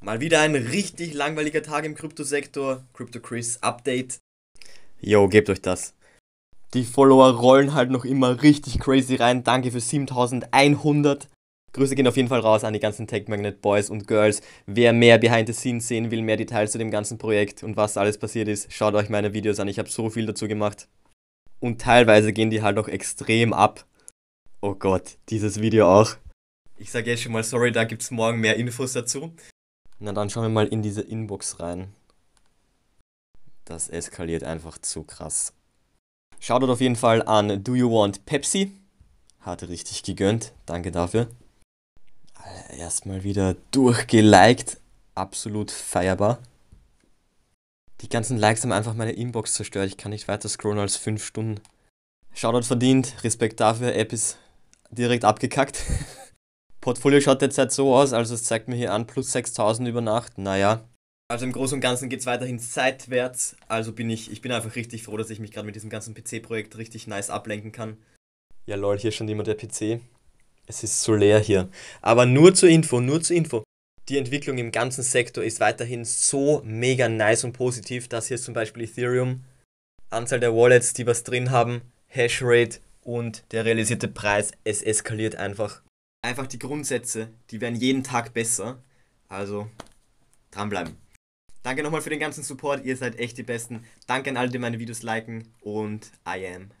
Mal wieder ein richtig langweiliger Tag im Kryptosektor. Crypto Chris Update. Yo, gebt euch das. Die Follower rollen halt noch immer richtig crazy rein. Danke für 7100. Grüße gehen auf jeden Fall raus an die ganzen Tech Magnet Boys und Girls. Wer mehr Behind the Scenes sehen will, mehr Details zu dem ganzen Projekt und was alles passiert ist, schaut euch meine Videos an. Ich habe so viel dazu gemacht. Und teilweise gehen die halt auch extrem ab. Oh Gott, dieses Video auch. Ich sage jetzt schon mal sorry, da gibt es morgen mehr Infos dazu. Na dann schauen wir mal in diese Inbox rein. Das eskaliert einfach zu krass. Shoutout auf jeden Fall an Do You Want Pepsi. Hat richtig gegönnt. Danke dafür. Erstmal wieder durchgeliked. Absolut feierbar. Die ganzen Likes haben einfach meine Inbox zerstört. Ich kann nicht weiter scrollen als 5 Stunden. Shoutout verdient. Respekt dafür. App ist direkt abgekackt. Portfolio schaut derzeit so aus, also es zeigt mir hier an, plus 6000 über Nacht, naja. Also im Großen und Ganzen geht es weiterhin seitwärts, also bin ich, ich bin einfach richtig froh, dass ich mich gerade mit diesem ganzen PC-Projekt richtig nice ablenken kann. Ja lol, hier schon immer der PC. Es ist so leer hier. Aber nur zur Info, nur zur Info. Die Entwicklung im ganzen Sektor ist weiterhin so mega nice und positiv, dass hier zum Beispiel Ethereum, Anzahl der Wallets, die was drin haben, Hashrate und der realisierte Preis, es eskaliert einfach einfach die Grundsätze, die werden jeden Tag besser. Also dranbleiben. Danke nochmal für den ganzen Support, ihr seid echt die Besten. Danke an alle, die meine Videos liken und I am